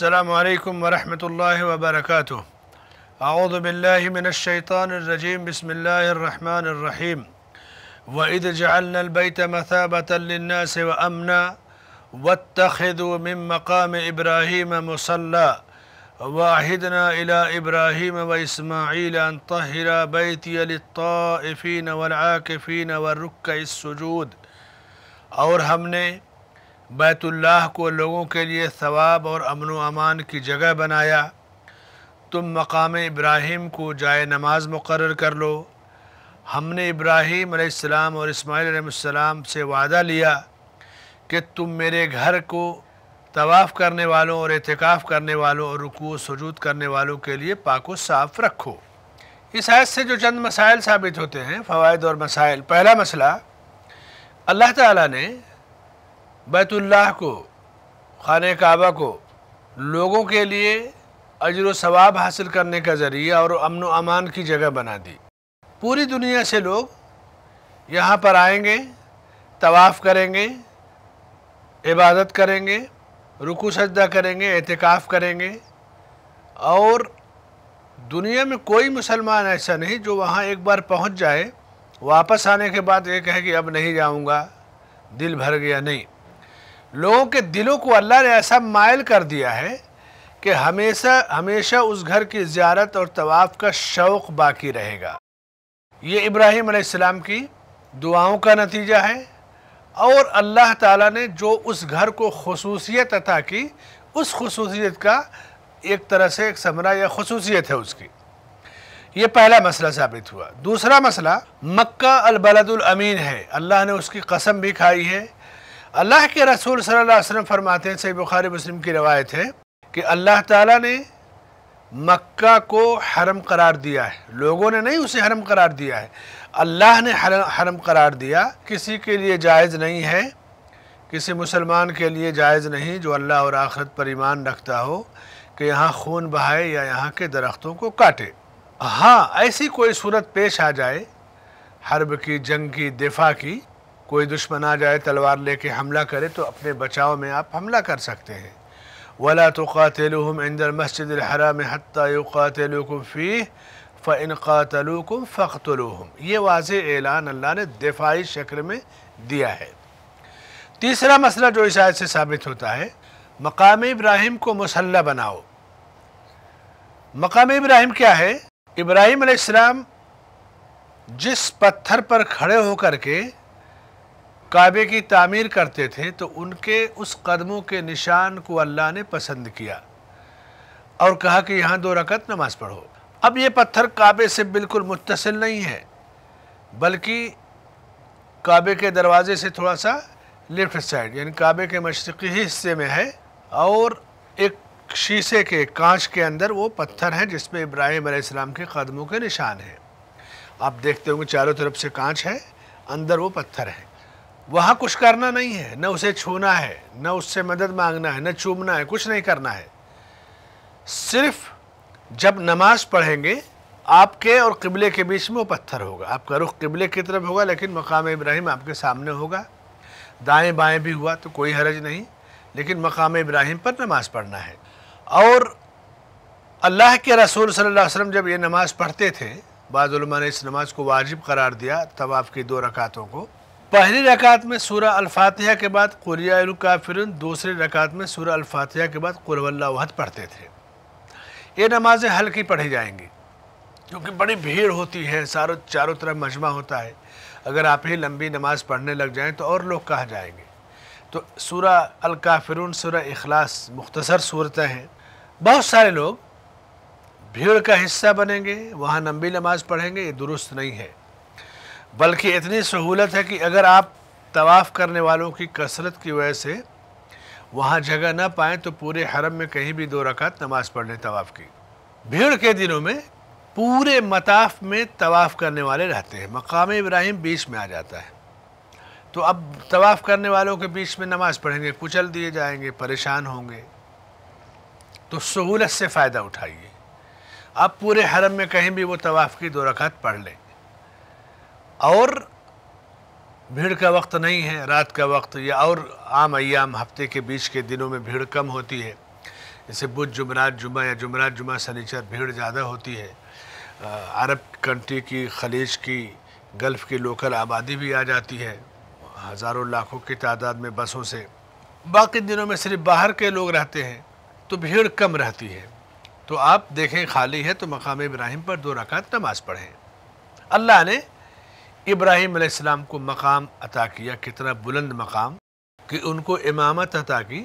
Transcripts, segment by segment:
السلام عليكم ورحمة الله وبركاته أعوذ بالله من الشيطان الرجيم بسم الله الرحمن الرحيم وإذ جعلنا البيت مثابة للناس وأمنا واتخذوا من مقام إبراهيم مصلى وعهدنا إلى إبراهيم وإسماعيل أن طهر بيتي للطائفين والعاكفين والركع السجود اور ہم نے बैतुल्लाह को लोगों के लिए सवाब और अमन अमान की जगह बनाया तुम मकाम इब्राहिम को जाए नमाज मुकर कर लो हमने इब्राहिम अलैहिस्सलाम और इस्माईल से वादा लिया कि तुम मेरे घर को तवाफ़ करने वालों और एहतिकाफ़ करने वालों और रुकू सजूद करने वालों के लिए पाको साफ रखो इस आयत से जो चंद मसाइल साबित होते हैं फ़वाद और मसाइल पहला मसला अल्लाह ताला ने बैतुल्लाह को खान काबा को लोगों के लिए अजर सवाब हासिल करने का ज़रिया और अमन अमान की जगह बना दी पूरी दुनिया से लोग यहाँ पर आएंगे तवाफ़ करेंगे इबादत करेंगे रुकू सजदा करेंगे एहतिकाफ़ करेंगे और दुनिया में कोई मुसलमान ऐसा नहीं जो वहाँ एक बार पहुँच जाए वापस आने के बाद ये कहे कि अब नहीं जाऊँगा दिल भर गया नहीं लोगों के दिलों को अल्लाह ने ऐसा मायल कर दिया है कि हमेशा हमेशा उस घर की ज्यारत और तवाफ़ का शौक़ बाकी रहेगा ये इब्राहिम आसमाम की दुआओं का नतीजा है और अल्लाह ताला ने जो उस घर को खसूसियत अता की उस खसूसियत का एक तरह से एक समरा या खसूसियत है उसकी ये पहला मसला साबित हुआ दूसरा मसला मक्का अलबलदुल अमीन है अल्लाह ने उसकी कसम भी खाई है अल्लाह के रसूल सल्लल्लाहु अलैहि वसल्लम फरमाते हैं सही बुखारी मुस्लिम की रवायत है कि अल्लाह ताला ने मक्का को हरम करार दिया है लोगों ने नहीं उसे हरम करार दिया है अल्लाह ने हरम हरम करार दिया किसी के लिए जायज़ नहीं है किसी मुसलमान के लिए जायज़ नहीं जो अल्लाह और आखरत पर ईमान रखता हो कि यहाँ खून बहाए या यहाँ के दरख्तों को काटे हाँ ऐसी कोई सूरत पेश आ जाए हर्ब की जंग की दिफा की कोई दुश्मन आ जाए तलवार लेके हमला करे तो अपने बचाव में आप हमला कर सकते हैं वला तो क़ातलूम इंदर मस्जिद हरा में हत्युक़ातलकुम फ़ी फ़िन ये वाज ऐलान अल्लाह ने दिफाई शक्ल में दिया है तीसरा मसला जो इस आयत से साबित होता है मकाम इब्राहिम को मसल्ला बनाओ मकाम इब्राहिम क्या है इब्राहिम जिस पत्थर पर खड़े होकर के काबे की तामीर करते थे तो उनके उस कदमों के निशान को अल्लाह ने पसंद किया और कहा कि यहाँ दो रकत नमाज पढ़ो अब ये पत्थर काबे से बिल्कुल मुतसिल नहीं है बल्कि काबे के दरवाजे से थोड़ा सा लेफ्ट साइड यानी काबे के मशरक़ी हिस्से में है और एक शीशे के कांच के अंदर वो पत्थर है जिसमें इब्राहिम आसमाम के कदमों के निशान हैं आप देखते होंगे चारों तरफ से कांच है अंदर वो पत्थर है वहाँ कुछ करना नहीं है न उसे छूना है न उससे मदद मांगना है न चूमना है कुछ नहीं करना है सिर्फ जब नमाज पढ़ेंगे आपके और किबले के बीच में वो पत्थर होगा आपका रुख किबले की तरफ होगा लेकिन मकाम इब्राहिम आपके सामने होगा दाएं बाएं भी हुआ तो कोई हरज नहीं लेकिन मकाम इब्राहिम पर नमाज पढ़ना है और अल्लाह के रसूल सल्लल्लाहु अलैहि वसल्लम जब ये नमाज पढ़ते थे बाद ने इस नमाज को वाजिब करार दिया तब की दो रकातों को पहली रकात में सूरह अल्फातिहा के बाद फिर दूसरी रकात में सूरह अल्फातिहा के बाद कुरवल्ला वहद पढ़ते थे ये नमाज़ें हल्की पढ़ी जाएंगी क्योंकि बड़ी भीड़ होती है सारो चारों तरफ मजमा होता है अगर आप ही लंबी नमाज़ पढ़ने लग जाएं तो और लोग कहाँ जाएंगे तो सूरा अलकाफिरून सूरा अखलास मुख्तसर सूरतें हैं बहुत सारे लोग भीड़ का हिस्सा बनेंगे वहाँ लंबी नमाज़ पढ़ेंगे ये दुरुस्त नहीं है बल्कि इतनी सहूलत है कि अगर आप तवाफ़ करने वालों की कसरत की वजह से वहाँ जगह ना पाएँ तो पूरे हरम में कहीं भी दो रकात नमाज़ पढ़ लें तवाफ़ की भीड़ के दिनों में पूरे मताफ में तवाफ़ करने वाले रहते हैं मकाम इब्राहिम बीच में आ जाता है तो अब तवाफ़ करने वालों के बीच में नमाज़ पढ़ेंगे कुचल दिए जाएंगे परेशान होंगे तो सहूलत से फ़ायदा उठाइए आप पूरे हरम में कहीं भी वो तवाफ़ की दो रकात पढ़ लें और भीड़ का वक्त नहीं है रात का वक्त या और आम अयाम हफ्ते के बीच के दिनों में भीड़ कम होती है जैसे बुध जुमरात जुमा या जुमरात जुमा सनीचर भीड़ ज़्यादा होती है अरब कंट्री की खलीज की गल्फ़ की लोकल आबादी भी आ जाती है हज़ारों लाखों की तादाद में बसों से बाकी दिनों में सिर्फ बाहर के लोग रहते हैं तो भीड़ कम रहती है तो आप देखें खाली है तो मकाम इब्राहिम पर दो रकात नमाज़ पढ़ें अल्लाह ने इब्राहिम अलैहिस्सलाम को मकाम अता किया कितना बुलंद मकाम कि उनको इमामत अता की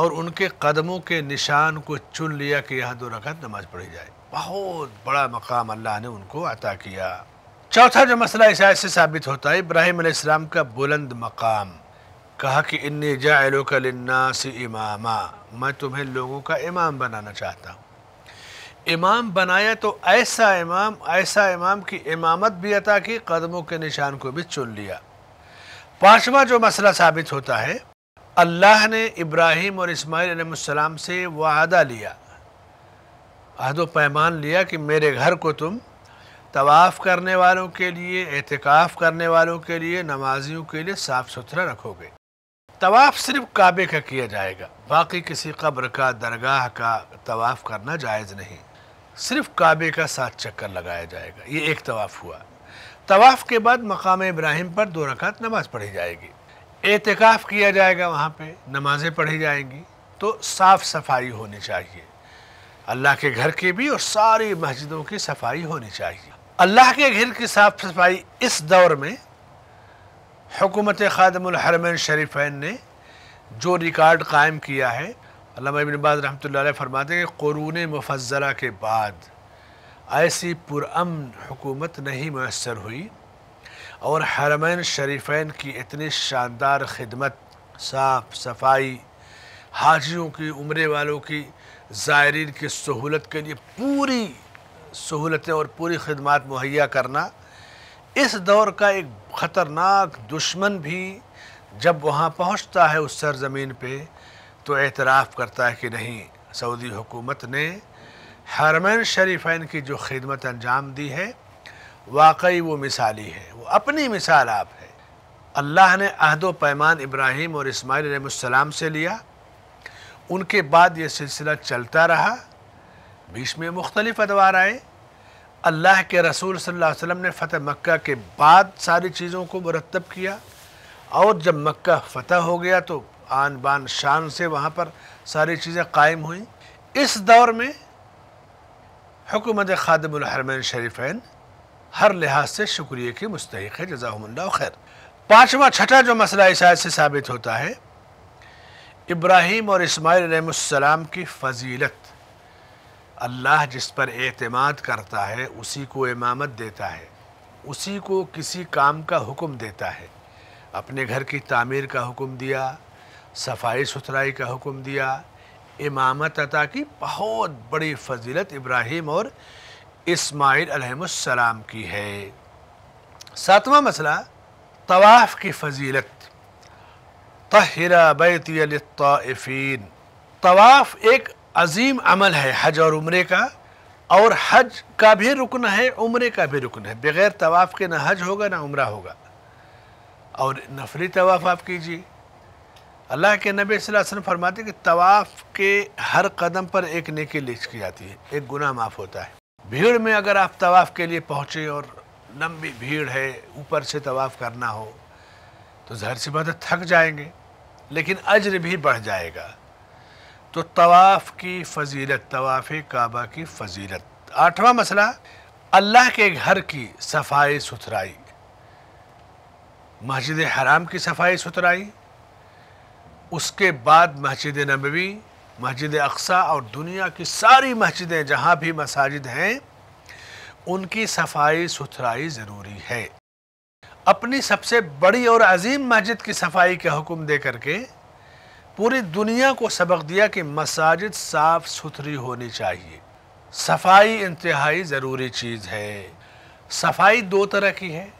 और उनके कदमों के निशान को चुन लिया कि यहाँ दो रकत नमाज पढ़ी जाए बहुत बड़ा मकाम अल्लाह ने उनको अता किया चौथा जो मसला इस आयत से साबित होता है इब्राहिम अलैहिस्सलाम का बुलंद मकाम कहा कि इन जायलो का इमामा मैं तुम्हें लोगों का इमाम बनाना चाहता हूँ इमाम बनाया तो ऐसा इमाम ऐसा इमाम की इमामत भी अता की कदमों के निशान को भी चुन लिया पांचवा जो मसला साबित होता है अल्लाह ने इब्राहिम और इसमाईलम से वादा लिया अहदो पैमान लिया कि मेरे घर को तुम तवाफ़ करने वालों के लिए एहतिकाफ़ करने वालों के लिए नमाजियों के लिए साफ़ सुथरा रखोगे तवाफ़ सिर्फ काबे का किया जाएगा बाकी किसी कब्र का दरगाह का तवाफ़ करना जायज़ नहीं सिर्फ काबे का सात चक्कर लगाया जाएगा ये एक तवाफ़ हुआ तवाफ़ के बाद मकाम इब्राहिम पर दो रकात नमाज पढ़ी जाएगी एहतिकाफ़ किया जाएगा वहाँ पे नमाज़ें पढ़ी जाएंगी तो साफ़ सफाई होनी चाहिए अल्लाह के घर की भी और सारी मस्जिदों की सफाई होनी चाहिए अल्लाह के घर की साफ़ सफाई इस दौर में हुकूमत ख़ादमरमैन शरीफ़ैन ने जो रिकॉर्ड कायम किया है अलाबाज रहमत फरमाते हैं क़ुरून मुफजला के बाद ऐसी पुरअमन हुकूमत नहीं मैसर हुई और हरमैन शरीफैन की इतनी शानदार खिदमत साफ सफाई हाजियों की उम्र वालों की ज़ायरीन की सहूलत के लिए पूरी सहूलतें और पूरी खदमात मुहैया करना इस दौर का एक ख़तरनाक दुश्मन भी जब वहाँ पहुँचता है उस सरज़मीन पर तो एतराफ़ करता है कि नहीं सऊदी हुकूमत ने हरमैन शरीफाइन की जो खिदमत अंजाम दी है वाकई वो मिसाली है वो अपनी मिसाल आप है अल्लाह ने अहद पैमान इब्राहिम और इसमाइल से लिया उनके बाद ये सिलसिला चलता रहा बीच में मुख्तलिफ अदवार आए अल्लाह के रसूल सल्लल्लाहु अलैहि वसल्लम ने फ़तह मक्का के बाद सारी चीज़ों को मुरतब किया और जब मक्का फ़तह हो गया तो आन बान शान से वहाँ पर सारी चीज़ें कायम हुई इस दौर में हुकूमत ख़ादमरमैन शरीफैन हर लिहाज से शुक्रिया के मुस्तक है जजामल्ला खैर पाँचवा छठा जो मसला इस आयत से साबित होता है इब्राहिम और इसमाईलम की फजीलत अल्लाह जिस पर एतमाद करता है उसी को इमामत देता है उसी को किसी काम का हुक्म देता है अपने घर की तामीर का हुक्म दिया सफाई सुथराई का हुक्म दिया इमामत अता की बहुत बड़ी फजीलत इब्राहिम और इस्माइल अलैहिस्सलाम की है सातवां मसला तवाफ़ की फजीलत तहरा बैतफ़ीन तवाफ़ एक अजीम अमल है हज और उम्र का और हज का भी रुकन है उम्र का भी रुकन है बग़ैर तवाफ़ के ना हज होगा ना उम्र होगा और नफली तवाफ़ आप कीजिए अल्लाह के नबी वसल्लम फरमाते कि तवाफ़ के हर कदम पर एक नेकी लिख की जाती है एक गुना माफ़ होता है भीड़ में अगर आप तवाफ़ के लिए पहुँचे और लंबी भीड़ है ऊपर से तवाफ़ करना हो तो जहर सी बात थक जाएंगे लेकिन अज्र भी बढ़ जाएगा तो तवाफ़ की फजीलत तवाफ़ काबा की फजीलत आठवां मसला अल्लाह के घर की सफाई सुथराई मस्जिद हराम की सफाई सुथराई उसके बाद मस्जिद नबी मस्जिद अक्सा और दुनिया की सारी मस्जिदें जहाँ भी मसाजिद हैं उनकी सफाई सुथराई ज़रूरी है अपनी सबसे बड़ी और अजीम मस्जिद की सफाई का हुक्म दे करके पूरी दुनिया को सबक दिया कि मसाजिद साफ़ सुथरी होनी चाहिए सफाई इंतहाई ज़रूरी चीज़ है सफाई दो तरह की है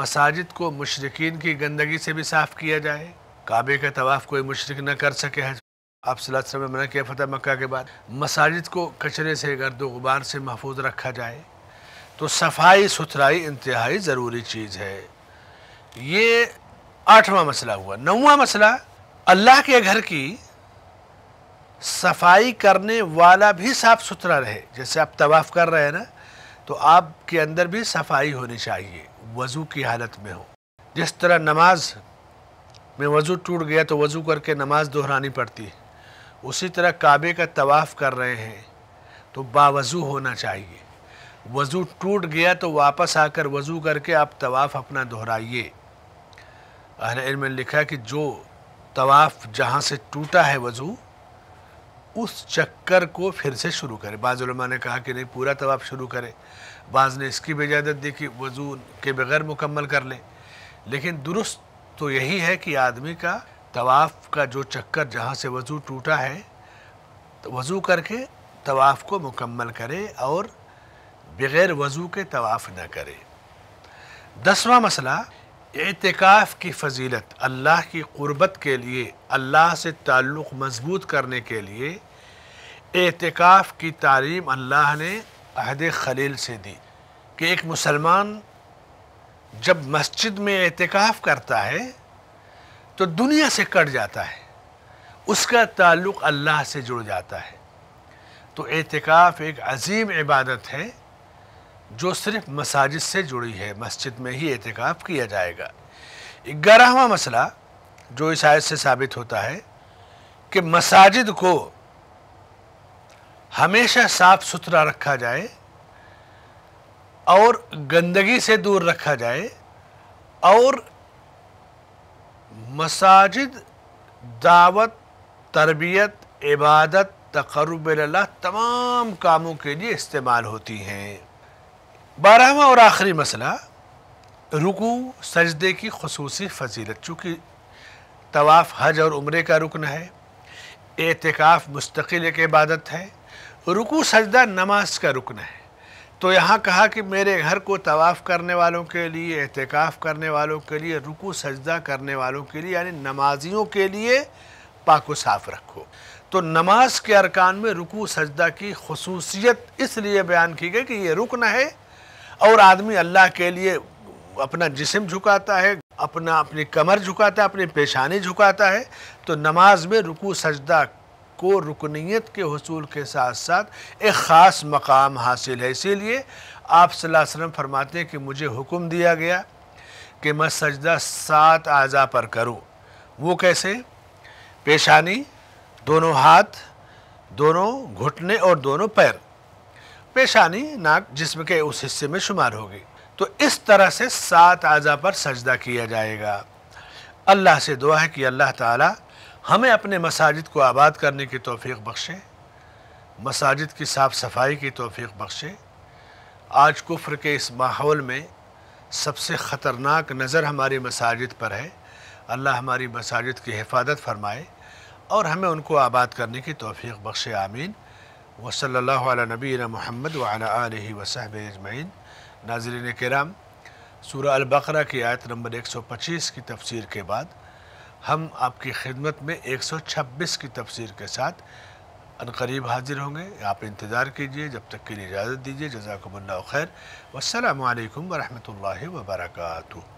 मसाजिद को मशरकिन की गंदगी से भी साफ़ किया जाए काबे का तवाफ़ कोई मुशरक न कर सके हज आप मना किया फतेह मक्का के बाद मसाजिद को कचरे से गर्द गुबार से महफूज रखा जाए तो सफाई सुथराई इंतहाई ज़रूरी चीज़ है ये आठवां मसला हुआ नौवा मसला अल्लाह के घर की सफाई करने वाला भी साफ़ सुथरा रहे जैसे आप तवाफ़ कर रहे हैं ना तो आपके अंदर भी सफाई होनी चाहिए वज़ू की हालत में हो जिस तरह नमाज में वज़ू टूट गया तो वज़ू करके नमाज दोहरानी पड़ती है उसी तरह काबे का तवाफ़ कर रहे हैं तो बावज़ू होना चाहिए वज़ू टूट गया तो वापस आकर वज़ू करके आप तवाफ़ अपना दोहराइए अहल इल्म ने लिखा कि जो तवाफ़ जहाँ से टूटा है वज़ू उस चक्कर को फिर से शुरू करें बाज़ुलमा ने कहा कि नहीं पूरा तवाफ़ शुरू करें बाज़ ने इसकी भी इजाज़त दी कि वज़ू के बगैर मुकम्मल कर लें लेकिन दुरुस्त तो यही है कि आदमी का तवाफ़ का जो चक्कर जहाँ से वज़ू टूटा है तो वज़ू करके तवाफ़ को मुकम्मल करे और बग़ैर वज़ू के तवाफ़ न करे दसवा मसला एतकाफ़ की फजीलत अल्लाह की क़ुरबत के लिए अल्लाह से ताल्लुक़ मजबूत करने के लिए एतकाफ़ की तालीम अल्लाह ने अहद खलील से दी कि एक मुसलमान जब मस्जिद में एहतिकाफ करता है तो दुनिया से कट जाता है उसका ताल्लुक़ अल्लाह से जुड़ जाता है तो एहतिकाफ एक अजीम इबादत है जो सिर्फ मसाजिद से जुड़ी है मस्जिद में ही एहतिकाफ किया जाएगा ग्यारहवा मसला जो इस आयत से साबित होता है कि मसाजिद को हमेशा साफ़ सुथरा रखा जाए और गंदगी से दूर रखा जाए और मसाजिद दावत तरबियत इबादत तकरब तमाम कामों के लिए इस्तेमाल होती हैं बारहवा और आखिरी मसला रुकू सजदे की खसूस फजीलत चूँकि तवाफ़ हज और उम्र का रुकन है एतकाफ़ मुस्तकिल एक इबादत है रुकू सजदा नमाज का रुकन है तो यहाँ कहा कि मेरे घर को तवाफ़ करने वालों के लिए एहतिकाफ़ करने वालों के लिए रुकू सजदा करने वालों के लिए यानी नमाजियों के लिए पाको साफ रखो तो नमाज के अरकान में रुकू सजदा की खसूसियत इसलिए बयान की गई कि ये रुकन है और आदमी अल्लाह के लिए अपना जिसम झुकाता है अपना अपनी कमर झुकाता है अपनी पेशानी झुकाता है तो नमाज में रुकू सजदा को रुकनीत के हसूल के साथ साथ एक ख़ास मकाम हासिल है इसीलिए आप सल्लम फरमाते हैं कि मुझे हुक्म दिया गया कि मैं सजदा सात आज़ा पर करूं वो कैसे पेशानी दोनों हाथ दोनों घुटने और दोनों पैर पेशानी नाक जिसम के उस हिस्से में शुमार होगी तो इस तरह से सात आज़ा पर सजदा किया जाएगा अल्लाह से दुआ है कि अल्लाह ताला हमें अपने मसाजिद को आबाद करने की तोफ़ी बख्शे मसाजिद की साफ़ सफाई की तोफ़ी बख्शे आज कुफ्र के इस माहौल में सबसे ख़तरनाक नज़र हमारी मसाजिद पर है अल्लाह हमारी मसाजिद की हिफाजत फरमाए और हमें उनको आबाद करने की तोफ़ी बख्शे आमीन वसल नबी महमद वाल वसहब अजमैन नाजरन कराम सूर अलबकर की आयत नंबर 125 की तफसीर के बाद हम आपकी खिदमत में 126 की तफसीर के साथ अनकरीब हाजिर होंगे आप इंतज़ार कीजिए जब तक के लिए इजाज़त दीजिए जजाकमल्ला खैर वालकम वरहमल वर्का